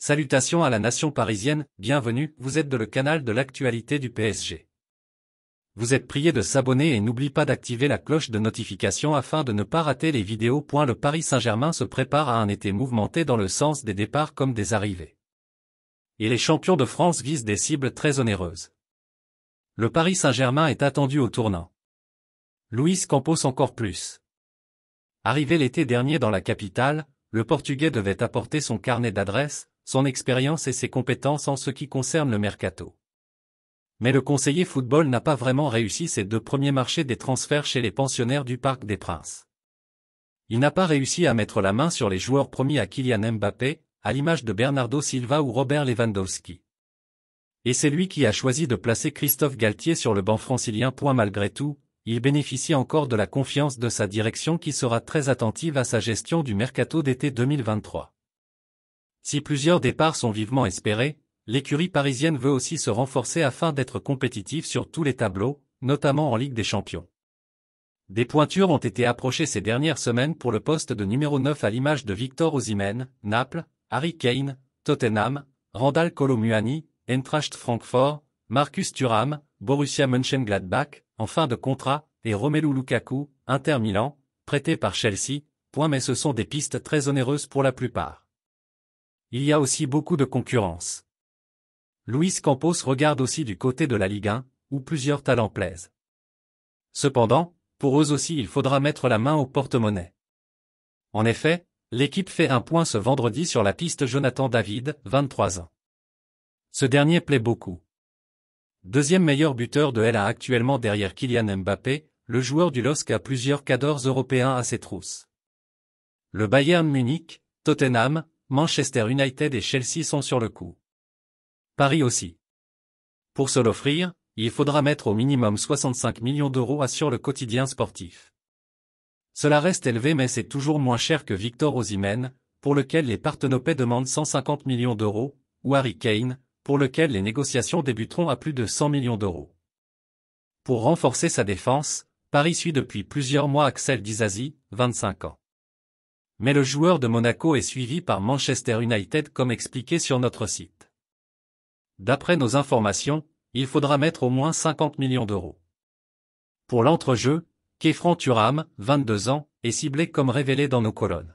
Salutations à la nation parisienne, bienvenue, vous êtes de le canal de l'actualité du PSG. Vous êtes prié de s'abonner et n'oublie pas d'activer la cloche de notification afin de ne pas rater les vidéos. Le Paris Saint-Germain se prépare à un été mouvementé dans le sens des départs comme des arrivées. Et les champions de France visent des cibles très onéreuses. Le Paris Saint-Germain est attendu au tournant. Luis Campos encore plus. Arrivé l'été dernier dans la capitale, le Portugais devait apporter son carnet d'adresses, son expérience et ses compétences en ce qui concerne le mercato. Mais le conseiller football n'a pas vraiment réussi ses deux premiers marchés des transferts chez les pensionnaires du Parc des Princes. Il n'a pas réussi à mettre la main sur les joueurs promis à Kylian Mbappé, à l'image de Bernardo Silva ou Robert Lewandowski. Et c'est lui qui a choisi de placer Christophe Galtier sur le banc francilien. Malgré tout, il bénéficie encore de la confiance de sa direction qui sera très attentive à sa gestion du mercato d'été 2023. Si plusieurs départs sont vivement espérés, l'écurie parisienne veut aussi se renforcer afin d'être compétitive sur tous les tableaux, notamment en Ligue des Champions. Des pointures ont été approchées ces dernières semaines pour le poste de numéro 9 à l'image de Victor Osimhen, Naples, Harry Kane, Tottenham, Randall Colomuani, Eintracht Francfort, Marcus Thuram, Borussia Mönchengladbach, en fin de contrat, et Romelu Lukaku, Inter Milan, prêté par Chelsea, point mais ce sont des pistes très onéreuses pour la plupart il y a aussi beaucoup de concurrence. Luis Campos regarde aussi du côté de la Ligue 1, où plusieurs talents plaisent. Cependant, pour eux aussi il faudra mettre la main au porte-monnaie. En effet, l'équipe fait un point ce vendredi sur la piste Jonathan David, 23 ans. Ce dernier plaît beaucoup. Deuxième meilleur buteur de LA actuellement derrière Kylian Mbappé, le joueur du LOSC a plusieurs cadors européens à ses trousses. Le Bayern Munich, Tottenham, Manchester United et Chelsea sont sur le coup. Paris aussi. Pour se l'offrir, il faudra mettre au minimum 65 millions d'euros sur le quotidien sportif. Cela reste élevé mais c'est toujours moins cher que Victor Osimhen, pour lequel les partenopées demandent 150 millions d'euros, ou Harry Kane, pour lequel les négociations débuteront à plus de 100 millions d'euros. Pour renforcer sa défense, Paris suit depuis plusieurs mois Axel Dizazi, 25 ans mais le joueur de Monaco est suivi par Manchester United comme expliqué sur notre site. D'après nos informations, il faudra mettre au moins 50 millions d'euros. Pour l'entrejeu, Kefran Turam, 22 ans, est ciblé comme révélé dans nos colonnes.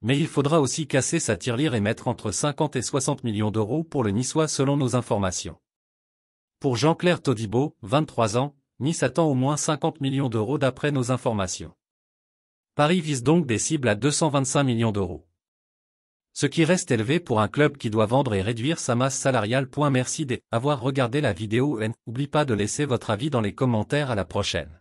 Mais il faudra aussi casser sa tirelire et mettre entre 50 et 60 millions d'euros pour le Niçois selon nos informations. Pour Jean-Claire Todibo, 23 ans, Nice attend au moins 50 millions d'euros d'après nos informations. Paris vise donc des cibles à 225 millions d'euros. Ce qui reste élevé pour un club qui doit vendre et réduire sa masse salariale. Merci d'avoir regardé la vidéo et n'oublie pas de laisser votre avis dans les commentaires à la prochaine.